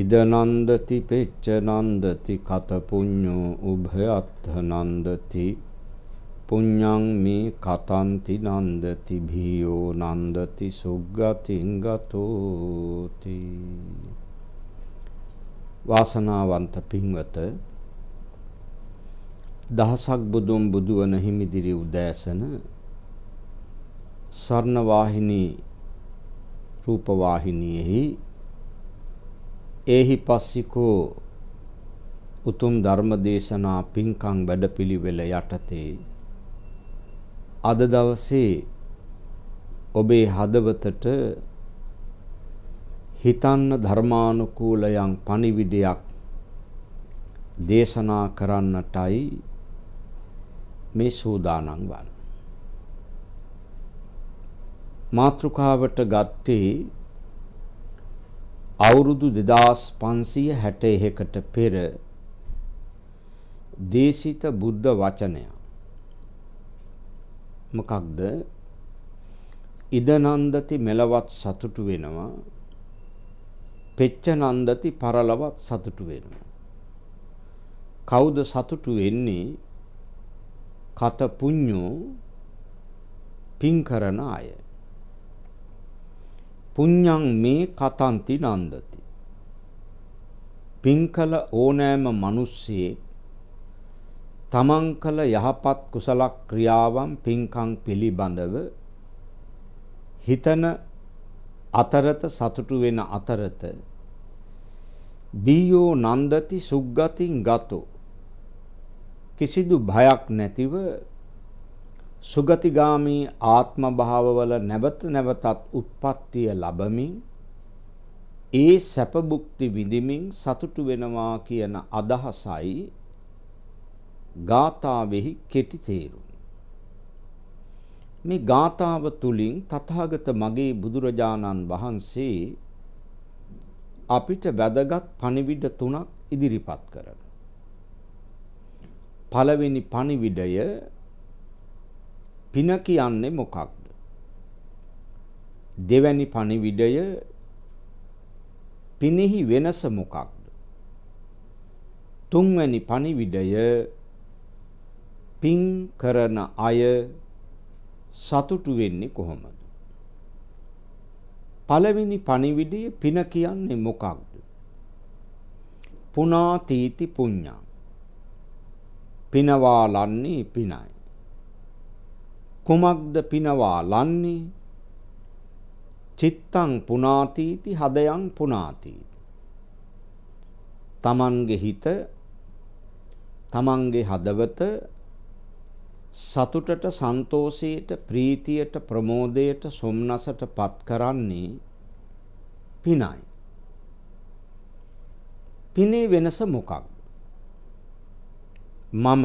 ඉද නන්දති පෙච්ච නන්දති කත පුඤ්ඤෝ උභයත්ථ නන්දති පුඤ්ඤං මේ කතන්ති නන්දති භීයෝ නන්දති සුග්ගතින් ගතෝති වාසනාවන්ත පින්වත දහසක් බුදුන් බුදුවන හිමිදිරි උදෑසන සර්ණ වාහිනී රූප වාහිනියෙහි ඒහි පස්සිකෝ උතුම් ධර්ම දේශනා පින්කම් වැඩපිළිවෙල යටතේ අද දවසේ ඔබේ හදවතට හිතන්න ධර්මානුකූල යම් පණිවිඩයක් දේශනා කරන්නටයි මේ සූදානම් වන්නේ මාත්‍රකාවට ගත්තේ අවුරුදු 2561කට පෙර දේශිත බුද්ධ වචනය මොකක්ද? ඉදනන්දති මෙලවත් සතුටු වෙනවා. පෙච්චනන්දති පරලවත් සතුටු වෙනවා. කවුද සතුටු වෙන්නේ? කත පුඤ්ඤෝ පින් කරන අය. පුඤ්ඤං මේ කතන්ති නන්දති. පින්කල ඕනෑම මිනිස්සේ තමන් කළ යහපත් කුසල ක්‍රියාවන් පින්කම් පිළිබඳව හිතන අතරත සතුටු වෙන අතරත බීයෝ නන්දති සුග්ගතින් ගතෝ කිසිදු භයක් නැතිව සුගතිගාමී ආත්ම භාවවල නැවත නැවතත් උත්පත්තිය ලබමින් ඒ සැප භුක්ති විඳිමින් සතුටු වෙනවා කියන අදහසයි ගාථාවෙහි කෙටි තේරුම මේ ගාථාව තුලින් තථාගත මගේ බුදුරජාණන් වහන්සේ අපිට වැදගත් පණිවිඩ තුනක් ඉදිරිපත් කරනවා පළවෙනි පණිවිඩය පින කියන්නේ මොකක්ද? දෙවැනි පණිවිඩය පිනෙහි වෙනස මොකක්ද? තුන්වැනි පණිවිඩය පින් කරන අය සතුටු වෙන්නේ කොහොමද? පළවෙනි පණිවිඩය පින කියන්නේ මොකක්ද? පුනාතීති පුඤ්ඤං. පිනවාලන්නේ පිනයි. කුමක්ද පිනවා ලන්නේ චිත්තං පුනාතීති හදයන් පුනාතීති තමන්ගේ හිත තමන්ගේ හදවත සතුටට සන්තෝෂයට ප්‍රීතියට ප්‍රමෝදයට සොම්නසට පත් කරන්නේ පිනයි පිනේ වෙනස මොකක්ද මම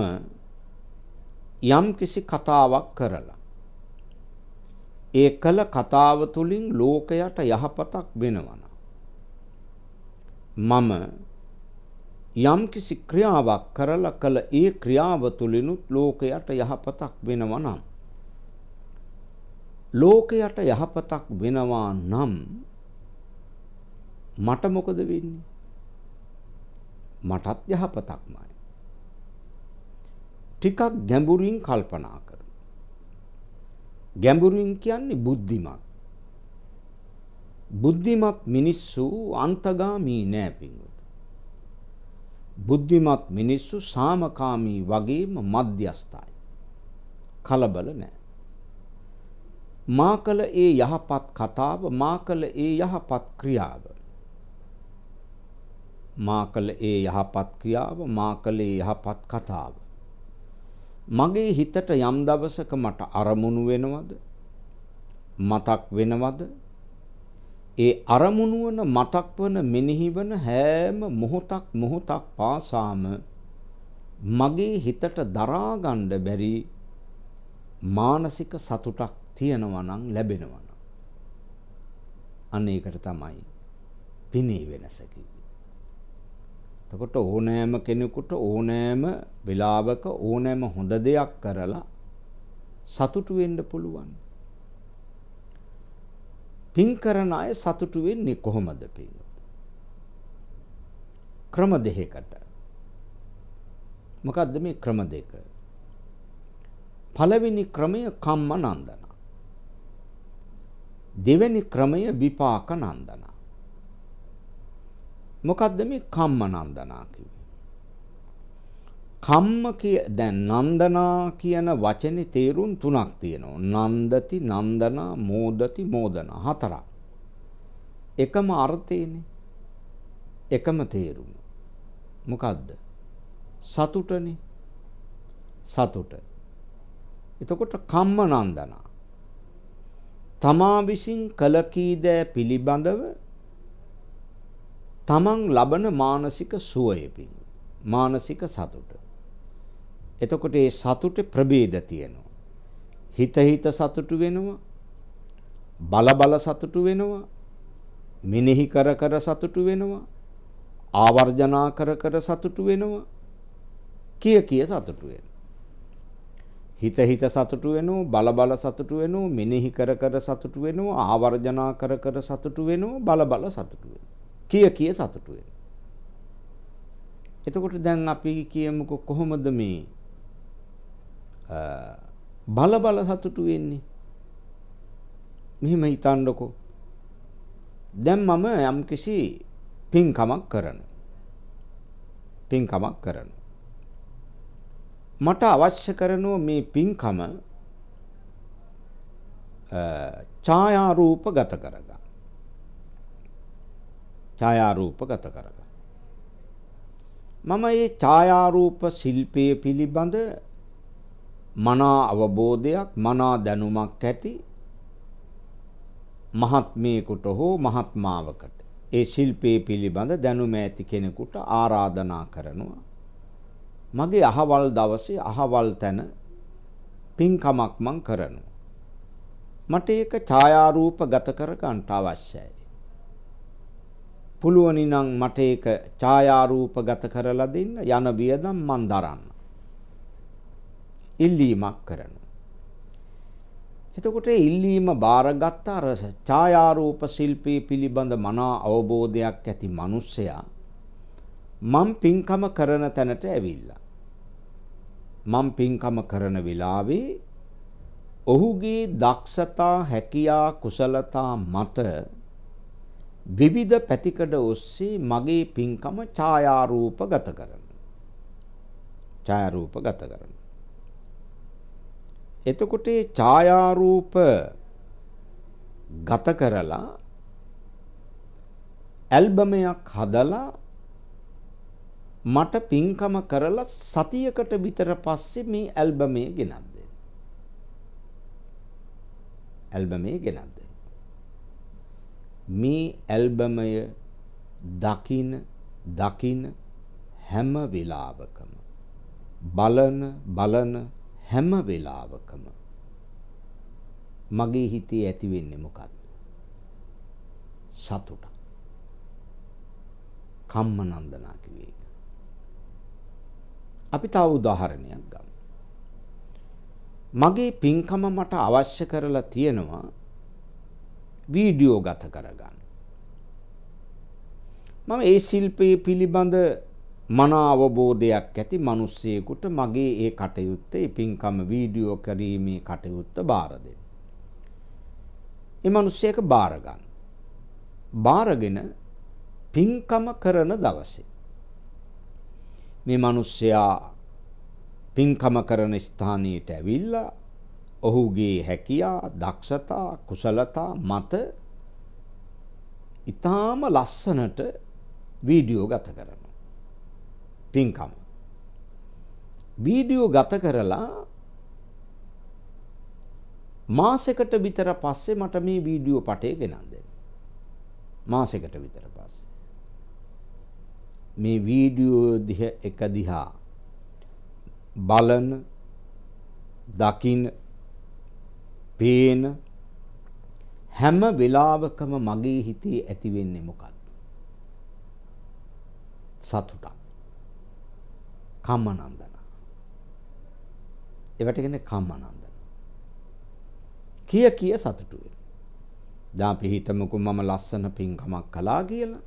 යම් කිසි කතාවක් කරලා ඒ කළ කතාව තුළින් ලෝකයට යහපතක් වෙනවන. මම යම්කිසි ක්‍රියාවක් කරලා කළ ඒ ක්‍රියාව තුළිනුත් ලෝකයට යහපතක් වෙනවා නම්. ලෝකයට යහපතක් වෙනවා නම් මට මොකද වෙන්නේ? මටත් යහපතක්මයි. ටිකක් ගැඹුරින් කල්පනා කර. ගැඹුරින් කියන්නේ බුද්ධිමත්. බුද්ධිමත් මිනිස්සු අන්තගාමී නෑ පින්වත. බුද්ධිමත් මිනිස්සු සාමකාමී වගේම මධ්‍යස්ථයි. කලබල නෑ. මා කළ ඒ යහපත් කතාව මා කළ ඒ යහපත් ක්‍රියාව මා කළ ඒ යහපත් ක්‍රියාව මා කළ ඒ යහපත් කතාව මගේ හිතට යම් දවසක මට අරමුණු වෙනවද මතක් වෙනවද ඒ අරමුණු වන මතක් වන මෙනෙහි වන හැම මොහොතක් මොහොතක් පාසාම මගේ හිතට දරා ගන්න බැරි මානසික සතුටක් තියෙනවා නම් ලැබෙනවා නම් අන්න ඒකට තමයි පිනේ වෙනස කිව්වේ එතකොට ඕනෑම කෙනෙකුට ඕනෑම වෙලාවක ඕනෑම හොඳ දෙයක් කරලා සතුටු වෙන්න පුළුවන්. පින් කරන අය සතුටු වෙන්නේ කොහොමද පින්වත්? ක්‍රම දෙකකට. මොකද්ද මේ ක්‍රම දෙක? පළවෙනි ක්‍රමය කම්ම නන්දන. දෙවෙනි ක්‍රමය විපාක නන්දනා. මොකද්ද මේ කම්ම නන්දනා කිව්වේ? කම්ම කිය දැන් නන්දනා කියන වචනේ තේරුම් තුනක් තියෙනවා. නන්දති, නන්දනා, මෝදති, මෝදනා හතරක්. එකම අර්ථයනේ. එකම තේරුම. මොකද්ද? සතුටනේ. සතුට. එතකොට කම්ම නන්දනා. තමා විසින් කළ කීදෑ පිළිබඳව තමන් ලබන මානසික සුවයපින් මානසික සතුට. එතකොට ඒ සතුට ප්‍රබේද තියෙනවා. හිත හිත සතුටු වෙනවා. බල බල සතුටු වෙනවා. මෙනෙහි කර කර සතුටු වෙනවා. ආවර්ජනා කර කර සතුටු වෙනවා. කිය කිය සතුටු වෙනවා. හිත හිත සතුටු වෙනවා බල බල සතුටු වෙනවා මෙනෙහි කර කර සතුටු වෙනවා ආවර්ජනා කර කර සතුටු වෙනවා බල බල සතුටු වෙනවා කිය කිය සතුටු එතකොට දැන් අපි කියමුකෝ කොහොමද මේ බල බල සතුටු වෙන්නේ? මෙහෙම හිතන්නකෝ. දැන් මම යම්කිසි පින්කමක් කරනවා. පින්කමක් කරනවා. මට අවශ්‍ය කරන මේ පින්කම ඡායාරූපගත කරගන්න. ඡායාරූපගත කරගන්න. මම මේ ඡායාරූප ශිල්පයේ පිළිබඳ මනා අවබෝධයක් මනා දැනුමක් ඇති මහත්මයෙකුට හෝ මහත්මාවකට ඒ ශිල්පයේ පිළිබඳ දැනුම ඇති කෙනෙකුට ආරාධනා කරනවා. මගේ අහවල් දවසේ අහවල් තැන පින්කමක් මං කරනවා. මට ඒක ඡායාරූප ගත කර ගන්නට අවශ්‍යයි. පුළුවනි නම් මට ඒක ඡායාරූපගත කරලා දෙන්න යන වියදම් මන් දරන්න. ඉල්ලීමක් කරනවා. එතකොට ඉල්ලීම බාරගත් අර ඡායාරූප ශිල්පී පිළිබඳ මනා අවබෝධයක් ඇති මිනිසයා මම් පින්කම කරන තැනට ඇවිල්ලා. මම් පින්කම කරන වෙලාවේ ඔහුගේ දක්ෂතා හැකියා කුසලතා මත විවිධ පැතිකඩ ඔස්සේ මගේ පින්කම ඡායාරූපගත කරන. ඡායාරූපගත කරන. එතකොට මේ ඡායාරූප ගත කරලා ඇල්බම් එකක් හදලා මට පින්කම කරලා සතියකට විතර පස්සේ මේ ඇල්බම් එක ගෙනත් දෙන්න. ඇල්බම් එක ගෙනත් මේ ඇල්බමය දකින දකින හැම වෙලාවකම බලන බලන හැම වෙලාවකම මගේ හිතේ ඇති වෙන්නේ මොකක්ද සතුට කම්මනන්දනා කිව්වේ අපි තව උදාහරණයක් ගමු මගේ පින්කම මට අවශ්‍ය කරලා තියෙනවා වීඩියෝ ගත කරගන්න. මම ඒ ශිල්පයේ පිළිබඳ මන අවබෝධයක් ඇති මිනිස්සෙකුට මගේ ඒ කටයුත්ත ඒ පින්කම වීඩියෝ කිරීමේ කටයුත්ත බාර දෙන්න. ඒ මිනිස්සෙක බාර ගන්න. බාරගෙන පින්කම කරන දවසේ මේ මිනිස්සයා පින්කම කරන ස්ථානයට ඇවිල්ලා ඔහුගේ හැකියා, දක්ෂතා, කුසලතා මත ඊටාම ලස්සනට වීඩියෝ ගත කරනවා. පින්කම. වීඩියෝ ගත කරලා මාසෙකට විතර පස්සේ මට මේ වීඩියෝ පටය ගෙනන් දෙන්න. මාසෙකට විතර පස්සේ. මේ වීඩියෝ දිහ එක දිහා බලන දකින්න පේන හැම වෙලාවකම මගේ හිතේ ඇති වෙන්නේ මොකක්ද? සතුටක්. කම්මනන්දන. ඒවට කියන්නේ කම්මනන්දන. කිය කිය සතුටු වෙන. දැන් අපි හිතමුකෝ මම ලස්සන පින්කමක් කළා කියලා.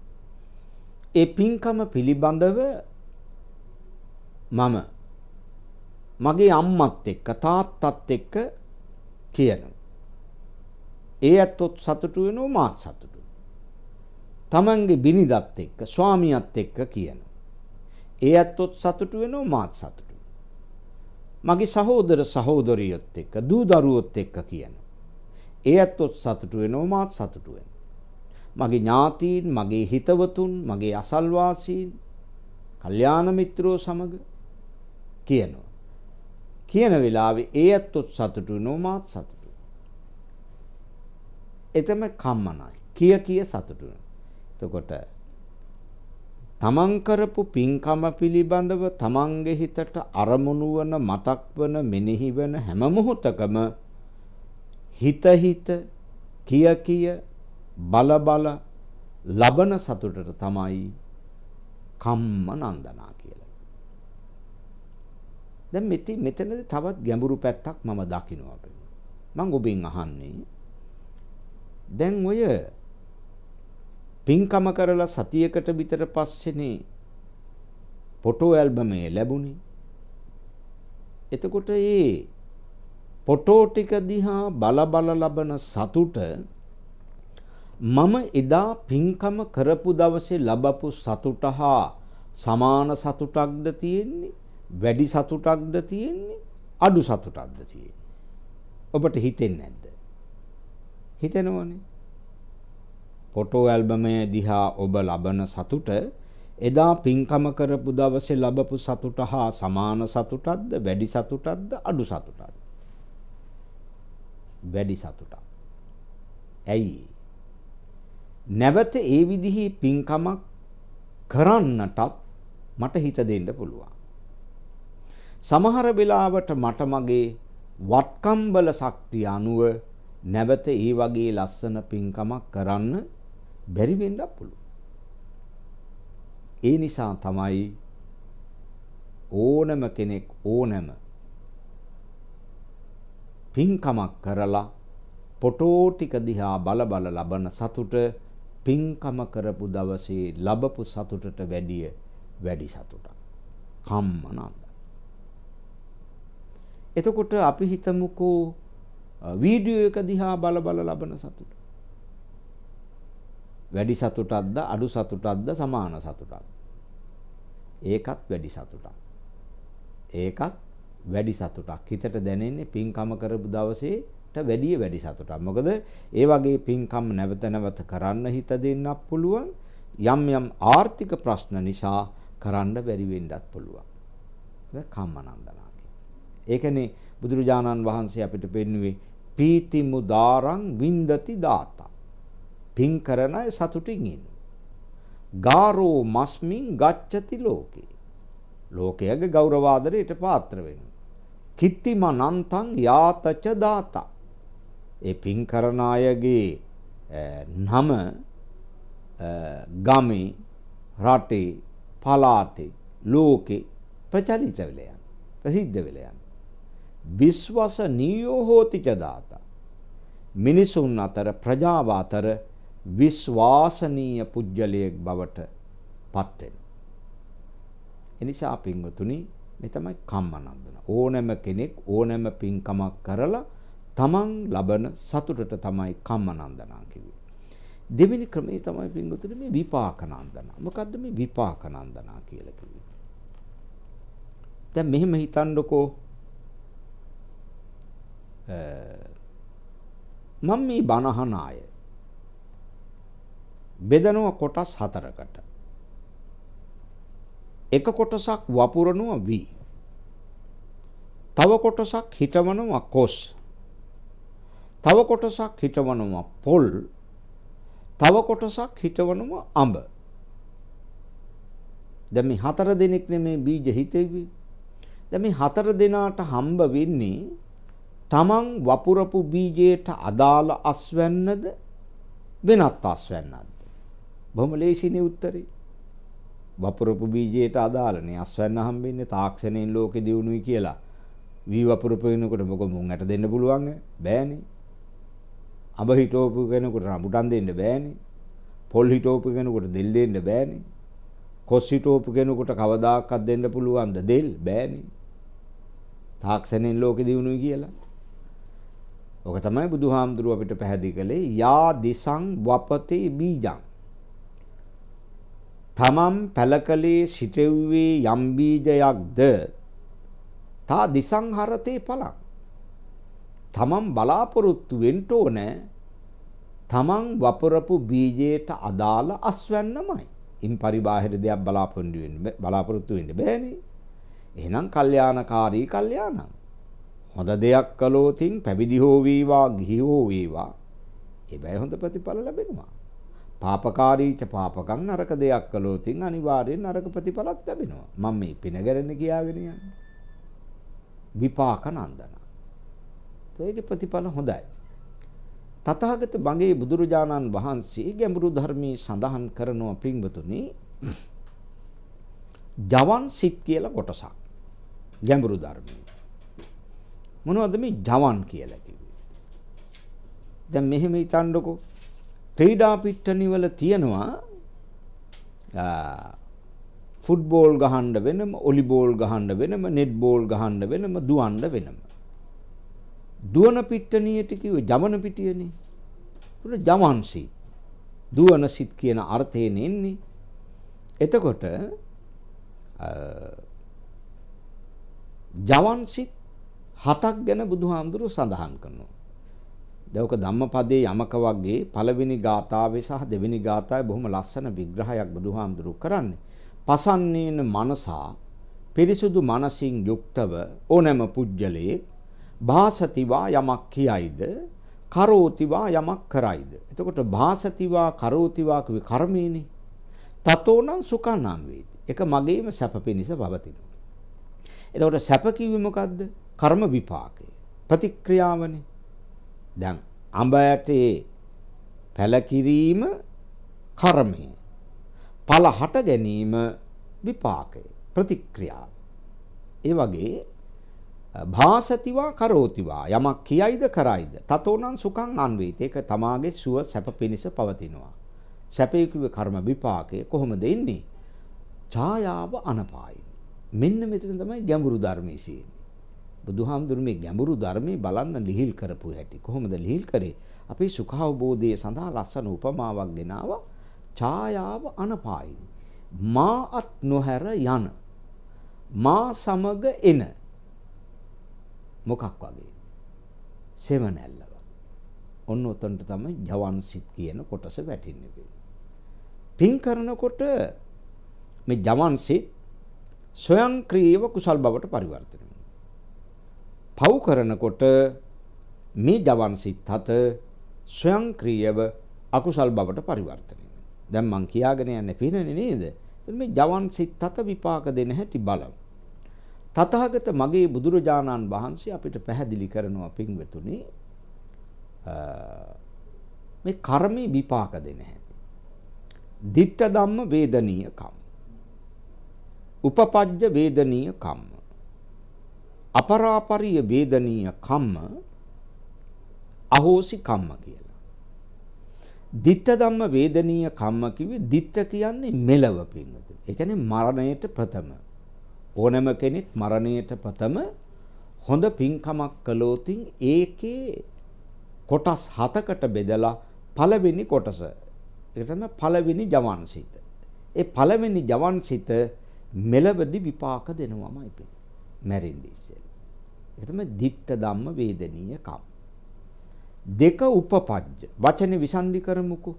ඒ පින්කම පිළිබඳව මම මගේ අම්මත් එක්ක තාත්තත් එක්ක කියනවා. ඒ ඇත්තොත් සතුටු වෙනවා මාත් සතුටු. තමන්ගේ බිනිදත් එක්ක ස්වාමියාත් එක්ක කියනවා. ඒ ඇත්තොත් සතුටු වෙනවා මාත් සතුටු. මගේ සහෝදර සහෝදරියොත් එක්ක දූ දරුවොත් එක්ක කියනවා. ඒ ඇත්තොත් සතුටු වෙනවා මාත් සතුටු වෙනවා. මගේ ඥාතීන්, මගේ හිතවතුන්, මගේ අසල්වාසීන්, කල්යාණ මිත්‍රෝ සමග කියනවා. කියන වෙලාවේ ඒ ඇත්තොත් සතුටු වෙනවා මාත් සතුටු. එතම කම්මනයි. කිය කිය සතුටු එතකොට තමන් කරපු පින්කම පිළිබඳව තමන්ගේ හිතට අරමුණු වන මතක් වන මෙනෙහි වන හැම මොහොතකම හිත හිත කිය කිය බල බල ලබන සතුටට තමයි කම්ම නන්දනා කියලා දැන් මෙතන මෙතනද තවත් ගැඹුරු පැත්තක් මම දකිනවා අපි. මම ඔබෙන් අහන්නේ දැන් ඔය පින්කම කරලා සතියකට විතර පස්සේනේ ෆොටෝ ඇල්බම් එක ලැබුණේ. එතකොට ඒ ෆොටෝ ටික දිහා බල බල ලබන සතුට මම එදා පින්කම කරපු දවසේ ලබපු සතුට හා සමාන සතුටක්ද තියෙන්නේ වැඩි සතුටක්ද තියෙන්නේ අඩු සතුටක්ද තියෙන්නේ ඔබට හිතෙන්නේ නැද්ද හිතෙනවනේ ෆොටෝ ඇල්බමය දිහා ඔබ ලබන සතුට එදා පින්කම කරපු දවසේ ලැබපු සතුට හා සමාන සතුටක්ද වැඩි සතුටක්ද අඩු සතුටක්ද වැඩි සතුටක් ඇයි නැවත ඒ විදිහේ පින්කමක් කරන්නටත් මට හිත දෙන්න පුළුවන් සමහර වෙලාවට මට මගේ වත්කම්බල ශක්තිය අනුව නැවත ඒ වගේ ලස්සන පින්කමක් කරන්න බැරි වෙන්නත් පුළුවන්. ඒ නිසා තමයි ඕනම කෙනෙක් ඕනම පින්කමක් කරලා පොටෝ ටික දිහා බල බල ලබන සතුට පින්කම කරපු දවසේ ලබපු සතුටට වැඩිය වැඩි සතුටක්. කම්මනම් එතකොට අපි හිතමුකෝ වීඩියෝ එක දිහා බල බල ලබන සතුට. වැඩි සතුටක්ද අඩු සතුටක්ද සමාන සතුටක්ද? ඒකත් වැඩි සතුටක්. ඒකත් වැඩි සතුටක්. හිතට දැනෙන්නේ පින්කම කරපු දවසේට වැඩිය වැඩි සතුටක්. මොකද ඒ වගේ පින්කම් නැවත නැවත කරන්න හිත දෙන්නත් පුළුවන්. යම් යම් ආර්ථික ප්‍රශ්න නිසා කරන්න බැරි වෙන්නත් පුළුවන්. කම්මනන්දනා ඒකනේ බුදුරජාණන් වහන්සේ අපිට පෙන්වුවේ පීති මුදාරං වින්දති දාතා. පින් කරන අය සතුටින් ඉන්න. ගාරෝ මස්මින් ගච්ඡති ලෝකේ. ලෝකයේ ගෞරවාදරයට පාත්‍ර වෙනවා. කිත්තිම නන්තං යාතච දාතා. ඒ පින් කරන අයගේ නම ගමේ රටේ පලාතේ ලෝකේ ප්‍රචලිත වෙලා යන ප්‍රසිද්ධ වෙලා යන විශ්වසනීයෝ හෝති ච දාතා. මිනිසුන් අතර ප්‍රජාව අතර විශ්වාසනීය පුජ්‍යලයක් බවට පත් වෙනවා. එනිසා පින්වතුනි මේ තමයි කම්මනන්දන. ඕනෑම කෙනෙක් ඕනෑම පින්කමක් කරලා තමන් ලබන සතුටට තමයි කම්මනන්දන කිව්වේ. දෙවෙනි ක්‍රමේ තමයි පින්වතුනි මේ විපාකනන්දන. මොකද්ද මේ විපාකනන්දන කියලා කිව්වේ? දැන් මෙහෙම හිතන්නකෝ මම මේ බණහන අය බෙදනව කොටස් හතරකට එක කොටසක් වපුරනවා වී තව කොටසක් හිටවනවා කොස් තව කොටසක් හිටවනවා පොල් තව කොටසක් හිටවනවා අඹ දැන් මේ හතර දෙනෙක් නෙමේ බීජ හිතෙවි දැන් මේ හතර දෙනාට හම්බ වෙන්නේ තමන් වපුරපු බීජයට අදාළ අස්වැන්නද වෙනත් අස්වැන්නක්ද? බොහොම ලේසිනේ උත්තරේ. වපුරපු බීජයට අදාළනේ අස්වැන්න හම්බෙන්නේ තාක්ෂණයෙන් ලෝකෙ දියුණුයි කියලා. වී වපුරපු වෙනකොට මොකද මුන්ට දෙන්න පුළුවන්? බෑනේ. අඹ හිටෝපු කෙනෙකුට රඹුටන් දෙන්න බෑනේ. පොල් හිටෝපු කෙනෙකුට දෙල් දෙන්න බෑනේ. කොස් හිටෝපු කෙනෙකුට කවදාකවත් දෙන්න පුළුවන්ද? දෙල් බෑනේ. තාක්ෂණයෙන් ලෝකෙ දියුණුයි කියලා. ඕක තමයි බුදුහාමුදුරුව අපිට පැහැදිලි කළේ යා දිසං වපතේ බීජං. තමම් පැලකලේ සිටෙව්වේ යම් බීජයක්ද තා දිසං හරතේ පලං. තමම් බලාපොරොත්තු වෙන්න ඕනේ තමන් වපරපු බීජයට අදාළ අස්වැන්නමයි. ඉන් පරිබාහිර දෙයක් බලාපොරොත්තු වෙන්න බලාපොරොත්තු වෙන්න බෑනේ. එහෙනම් කල්යාණකාරී කල්යාණං. හොඳ දෙයක් කළෝතින් පැවිදි හෝ වේවා ගිහි හෝ වේවා එබැයි හොඳ ප්‍රතිඵල ලැබෙනවා. පාපකාරීච පාපකම් නරක දෙයක් කළොතින් අනිවාර්යෙන් නරක ප්‍රතිඵලක් ලැබෙනවා. මම මේ පින ගැරෙන්න කියාගෙන යන්නේ. විපාක නන්දන. ඒකේ ප්‍රතිඵල හොඳයි. තථාගත බඟේ බුදුරජාණන් වහන්සේ ගැඹුරු ධර්මයේ සඳහන් කරනවා පින්වතුනි. ජවන් සිත් කියලා කොටසක්. ගැඹුරු ධර්මයේ මොනවද මේ ජවන් කියලා කිව්වේ? දැන් මෙහෙම හිතන්නකෝ. ක්‍රීඩා පිට්ටනිය වල තියෙනවා ෆුට්බෝල් ගහන්න වෙනම, ඔලිබෝල් ගහන්න වෙනම, නෙට්බෝල් ගහන්න වෙනම, දුවන්න වෙනම. දුවන පිට්ටනියට කිව්වේ ජමන පිටියනේ. උන ජමන්සි. දුවන සිත් කියන අර්ථයෙන් එන්නේ. එතකොට ජවන් සිත් හතක් ගැන බුදුහාමුදුරුවෝ සඳහන් කරනවා. දවක ධම්මපදයේ යමක වගේ පළවෙනි ගාථාවේ සහ දෙවෙනි ගාථාවේ බොහොම ලස්සන විග්‍රහයක් බුදුහාමුදුරුවෝ කරන්නේ. පසන්නේන මනසා පිරිසුදු මනසින් යුක්තව ඕනෑම පුජ්‍යලයේ භාසතිවා යමක් කියයිද කරෝතිවා යමක් කරයිද. එතකොට භාසතිවා කරෝතිවා කිව්වේ කර්මේනේ. තතෝනම් සුඛානම් වේති. ඒක මගේම සැප පිණිස පවතිනවා. එතකොට සැප කිව්වේ මොකද්ද? කර්ම විපාකය ප්‍රතික්‍රියාවනේ දැන් අඹ ඇටේ පැල කිරීම කර්මය ඵල හට ගැනීම විපාකය ප්‍රතික්‍රියාව ඒ වගේ භාසතිවා කරෝතිවා යමක් කියයිද කරයිද තතෝනං සුඛං අන්වේත ඒක තමාගේ සුව සැප පිණිස පවතිනවා සැපේ කිව්ව කර්ම විපාකය කොහොමද එන්නේ ඡායාව අනපායි මෙන්න මෙතන තමයි ගැඹුරු ධර්මයේ සීනේ බුදුහාමුදුරු මේ ගැඹුරු ධර්මයේ බලන්න ලිහිල් කරපු හැටි. කොහොමද ලිහිල් කරේ? අපේ සුඛාවබෝධය සඳහා ලස්සන උපමාවක් ගෙනාවා. ඡායාව අනපායින්. මා අත් නොහැර යන. මා සමග එන. මොකක් වගේ? සෙවණැල්ලව. ඔන්න උතන්ට තමයි ජවන් සිත් කියන කොටස වැටෙන්නේ. පින් කරනකොට මේ ජවන් සිත් ස්වයංක්‍රීයව කුසල් බවට පරිවර්තනය පව් කරනකොට මේ ජවන් සිත් හත ස්වයංක්‍රීයව අකුසල් බවට පරිවර්තනය වෙනවා. දැන් මං කියාගෙන යන්නේ පිනනේ නේද? මේ ජවන් සිත් හත විපාක දෙන හැටි බලමු. තථාගත මගේ බුදුරජාණන් වහන්සේ අපිට පැහැදිලි කරනවා පින්වතුනි මේ කර්මී විපාක දෙන හැටි. ditta dhamma vedaniya kamma. upapajja vedaniya kamma. අපරාපරිය වේදනීය කම්ම අහෝසි කම්ම කියලා. ditta ධම්ම වේදනීය කම්ම කිව්වේ ditta කියන්නේ මෙලව පින්නද. ඒ කියන්නේ මරණයට ප්‍රථම ඕනම කෙනෙක් මරණයට ප්‍රථම හොඳ පින්කමක් කළොතින් ඒකේ කොටස් හතකට බෙදලා පළවෙනි කොටස ඒක තමයි පළවෙනි ජවන්සිත. ඒ පළවෙනි ජවන්සිත මෙලවදී විපාක දෙනවමයි පිළිගන්නේ. මැරෙන්නේ ඉස්සෙල්ලා. ඒක තමයි ditta ධම්ම වේදනීය කම්. දෙක උපපජ්ජ වචනේ විසන්දි කරමුකෝ.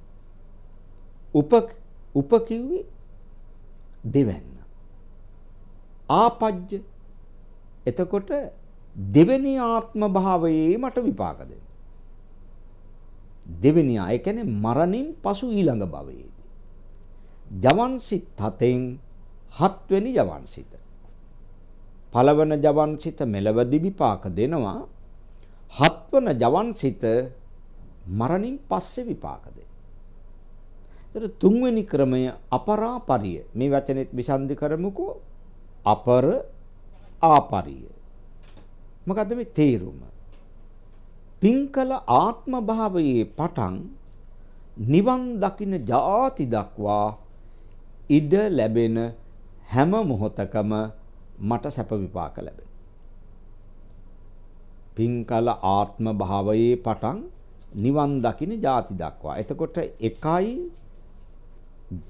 උප උප කිව්වේ දෙවන්න. ආපජ්ජ එතකොට දෙවෙනි ආත්ම භාවයේ මට විපාක දෙන්න. දෙවෙනි ආ ඒ කියන්නේ මරණින් පසු ඊළඟ භවයේදී. ජවන් සිත් හතෙන් හත්වෙනි ජවන් සිත. පළවන ජවන් සිත මෙලවදි විපාක දෙනවා. හත්වන ජවන් සිත මරණින් පස්සේ විපාක දෙනවා. තුන්වෙනි ක්‍රමය අපරාපරිය. මේ වචනේත් විසන්දි කරමුකෝ. අපර ආපරිය. මොකද්ද මේ තේරුම? පින්කල ආත්ම භාවයේ පටන් නිවන් දකින ಜಾති දක්වා ඉඩ ලැබෙන හැම මොහොතකම මට සැප විපාක ලැබෙන. පින් කළ ආත්ම භාවයේ පටන් නිවන් දකින ಜಾති දක්වා. එතකොට එකයි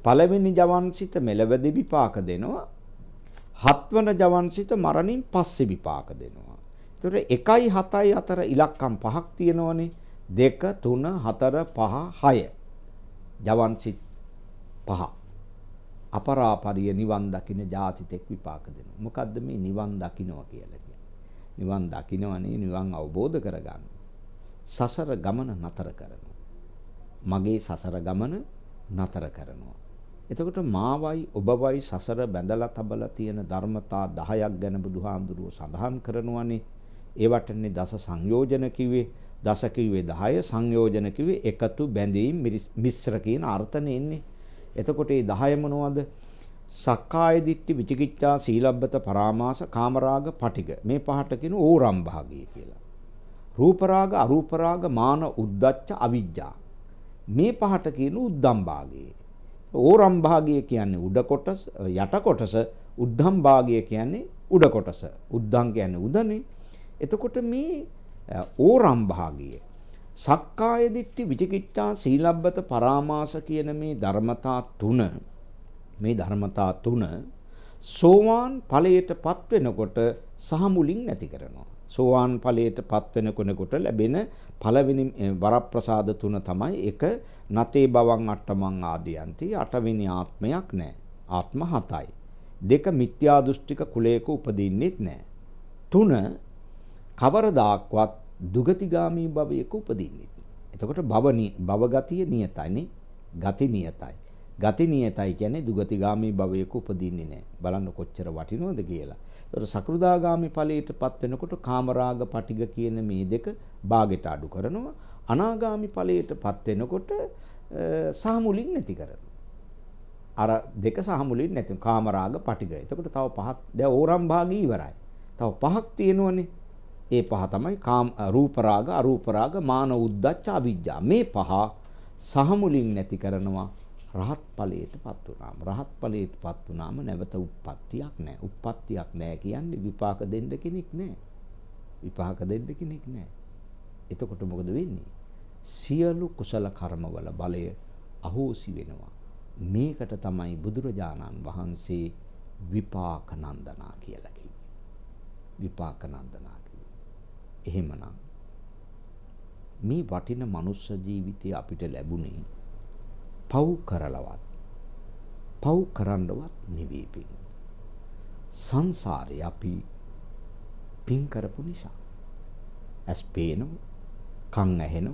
පළවෙනි ජවන්සිත මෙලවදී විපාක දෙනවා. හත්වන ජවන්සිත මරණින් පස්සේ විපාක දෙනවා. ඒතර 1යි 7යි අතර ඉලක්කම් පහක් තියෙනවනේ. 2 3 4 5 6. ජවන්සිත පහක්. අපරාපරිය නිවන් දකින්න ජාතිතෙක් විපාක දෙනවා. මොකද්ද මේ නිවන් දකින්නවා කියලා කියන්නේ? නිවන් දකින්නවනේ නිවන් අවබෝධ කරගන්න. සසර ගමන නතර කරනවා. මගේ සසර ගමන නතර කරනවා. එතකොට මාවයි ඔබවයි සසර බැඳලා තබලා තියෙන ධර්මතා 10ක් ගැන බුදුහාමුදුරුවෝ සඳහන් කරනවානේ. ඒවටනේ දස සංයෝජන කිව්වේ. දස කිව්වේ 10 සංයෝජන කිව්වේ එකතු බැඳීම් මිශ්‍ර කියන අර්ථනේ එන්නේ. එතකොට මේ 10 මොනවද? සක්කාය දිට්ඨි විචිකිච්ඡා සීලබ්බත පරාමාස කාමරාග පටිග මේ පහට කියන ඕරම් භාගය කියලා. රූපරාග අරූපරාග මාන උද්දච්ච අවිජ්ජා මේ පහට කියන උද්දම් භාගය. ඕරම් භාගය කියන්නේ උඩ කොටස යට කොටස උද්දම් භාගය කියන්නේ උඩ කොටස. උද්දම් කියන්නේ උදනේ. එතකොට මේ ඕරම් භාගය සක්කාය දිට්ඨි විචිකිච්ඡා සීලබ්බත පරාමාස කියන මේ ධර්මතා තුන මේ ධර්මතා තුන සෝවාන් ඵලයටපත් වෙනකොට සහ මුලින් නැති කරනවා සෝවාන් ඵලයටපත් වෙනකොට ලැබෙන පළවෙනි වරප්‍රසාද තුන තමයි එක නතේ බවං අට්ඨමං ආදියන්ති අටවෙනි ආත්මයක් නැහැ ආත්ම හතයි දෙක මිත්‍යා දෘෂ්ටික කුලයක උපදින්නෙත් නැහැ තුන කවරදාක්වත් දුගතිගාමී භවයක උපදින්නෙත්. එතකොට භව භවගතිය නියතයිනේ. ගති නියතයි. ගති නියතයි කියන්නේ දුගතිගාමී භවයක උපදින්නේ නැහැ. බලන්න කොච්චර වටිනවද කියලා. ඒතර සකෘදාගාමි ඵලයටපත් වෙනකොට කාමරාග පටිග කියන මේ දෙක භාගයට අඩු කරනවා. අනාගාමි ඵලයටපත් වෙනකොට සාමුලින් නැති කරනවා. අර දෙක සාමුලින් නැති කාමරාග පටිග. එතකොට තව පහක් දැන් ඕරම් භාගී ඉවරයි. තව පහක් තියෙනවනේ. ඒ පහ තමයි කාම රූප රාග අරූප රාග මාන උද්දච්ච අවිජ්ජා මේ පහ සහමුලින් නැති කරනවා රහත් ඵලයටපත් වුනාම රහත් ඵලයටපත් වුනාම නැවත උප්පත්තියක් නැහැ උප්පත්තියක් නැහැ කියන්නේ විපාක දෙන්න කෙනෙක් නැහැ විපාක දෙන්න කෙනෙක් නැහැ එතකොට මොකද වෙන්නේ සියලු කුසල කර්මවල බලය අහෝසි වෙනවා මේකට තමයි බුදුරජාණන් වහන්සේ විපාක නන්දනා කියලා කිව්වේ විපාක නන්දනා එහෙමනම් මේ වටින මනුස්ස ජීවිතය අපිට ලැබුණේ පව් කරලවත් පව් කරන්නවත් නෙවෙයි පින්. සංසාරේ අපි පින් කරපු නිසා ඇස් පේනව, කන් ඇහෙනව,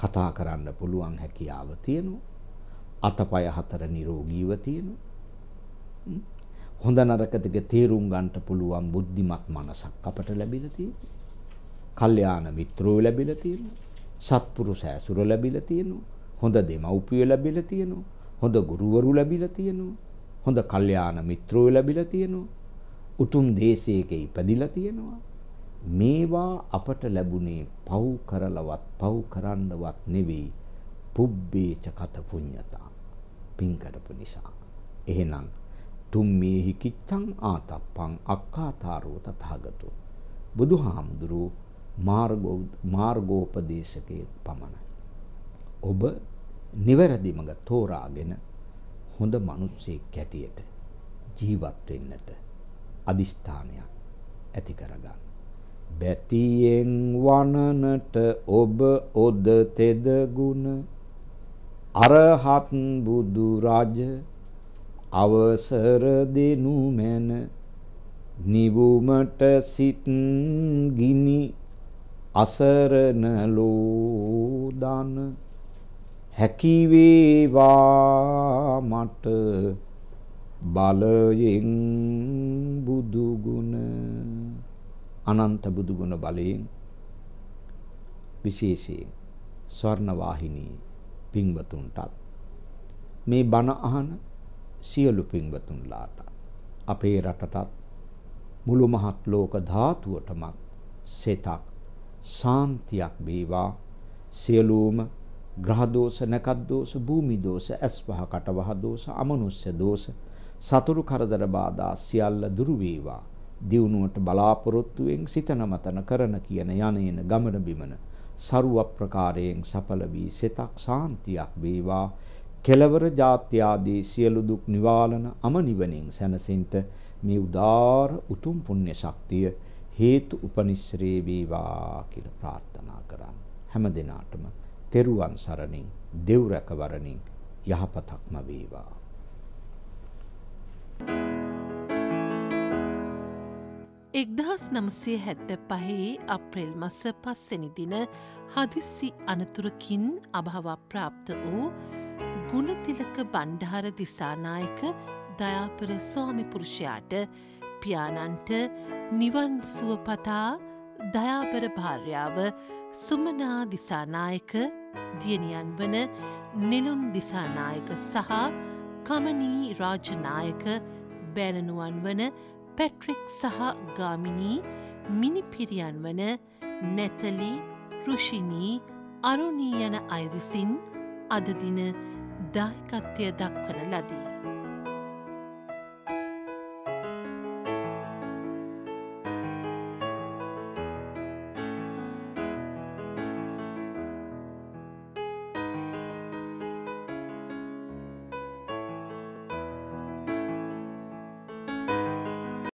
කතා කරන්න පුළුවන් හැකියාව තියෙනවා. අතපය හතර නිරෝගීව තියෙනවා. හොඳ නරක දෙක තේරුම් ගන්නට පුළුවන් බුද්ධිමත් මනසක් අපට ලැබිලා තියෙනවා. කල්යාණ මිත්‍රයෝ ලැබිලා තියෙනවා. සත්පුරුෂ ඇසුර ලැබිලා තියෙනවා. හොඳ දෙමව්පියෝ ලැබිලා තියෙනවා. හොඳ ගුරුවරු ලැබිලා තියෙනවා. හොඳ කල්යාණ මිත්‍රයෝ ලැබිලා තියෙනවා. උතුම් දේශයක ඉපදිලා තියෙනවා. මේවා අපට ලැබුණේ පව් කරලවත් පව් කරන්නවත් නෙවෙයි. පුබ්බේච කත පුඤ්ඤතා. පින් කරපු නිසා. එහෙනම් තුම්මේහි කිච්ඡං ආතප්පං අක්කාතාරෝ තථාගතෝ බුදුහාමුදුරුවෝ මාර්ගෝපදේශකයෙක් පමණයි. ඔබ නිවැරදිමඟ තෝරාගෙන හොඳ මිනිස්සෙක් හැටියට ජීවත් වෙන්නට අදිස්ථානයක් ඇති කරගන්න. බැතියෙන් වනනට ඔබ ඔද තෙද ගුණ අරහත් බුදු රජ අවසර දෙනු මැන නිවුමට සිත් ගිනි අසරණ ලෝදාන හැකි වේවා මට බලයෙන් බුදු ගුණ අනන්ත බුදු ගුණ බලයෙන් විශේෂයෙන් ස්වර්ණ වාහිනී පින්වතුන්ටත් මේ බණ අහන සියලු පින්වතුන්ලාට අපේ රටටත් මුළු මහත් ලෝක ධාතුවටම සෙතක් සාන්තියක් වේවා සියලුම ග්‍රහ දෝෂ නැකත් දෝෂ භූමි දෝෂ ඇස් පහ කට වහ දෝෂ අමනුෂ්‍ය දෝෂ සතුරු කරදර බාධා සියල්ල දුරු වේවා දියුණුවට බලාපොරොත්තුෙන් සිතන මතන කරන කියන යනේන ගමන බිමන ਸਰුව ප්‍රකාරයෙන් සඵල වී සිතක් සාන්තියක් වේවා කෙලවර ජාත්‍ය ආදී සියලු දුක් නිවාලන අමනිවනින් සැනසෙන්න මේ උදාාර උතුම් පුණ්‍ය ශක්තිය හේතු උපනිශ්‍රේ වේවා කියලා ප්‍රාර්ථනා කරන් හැම දිනාටම තෙරුවන් සරණින් දෙව් රැකවරණින් යහපතක්ම වේවා එක්දහස් නමසේ හැත්ත පහේ අප්‍රේල් මස පස්සෙනි දින හදිස්සි අනතුරකින් අභාව ප්‍රාප්ත වූ ගුණතිලක බණ්ඩාර දිසානායක දයාපර ස්වාමිපුරුෂයාට දෙමව්පියාණන්ට නිවන් සුවපතා දයාබර භාර්යාව සුමනා දිසානායක දියණියන් වන නිලුන් දිසානායක සහ කමනී රාජනායක බැරණුවන් වන පැට්‍රික් සහ ගාමිණී මිනිපිරියන් වන නැතලි රුෂිණී අරුණී යන අය විසින් අදදින දායකත්වය දක්වන ලදී.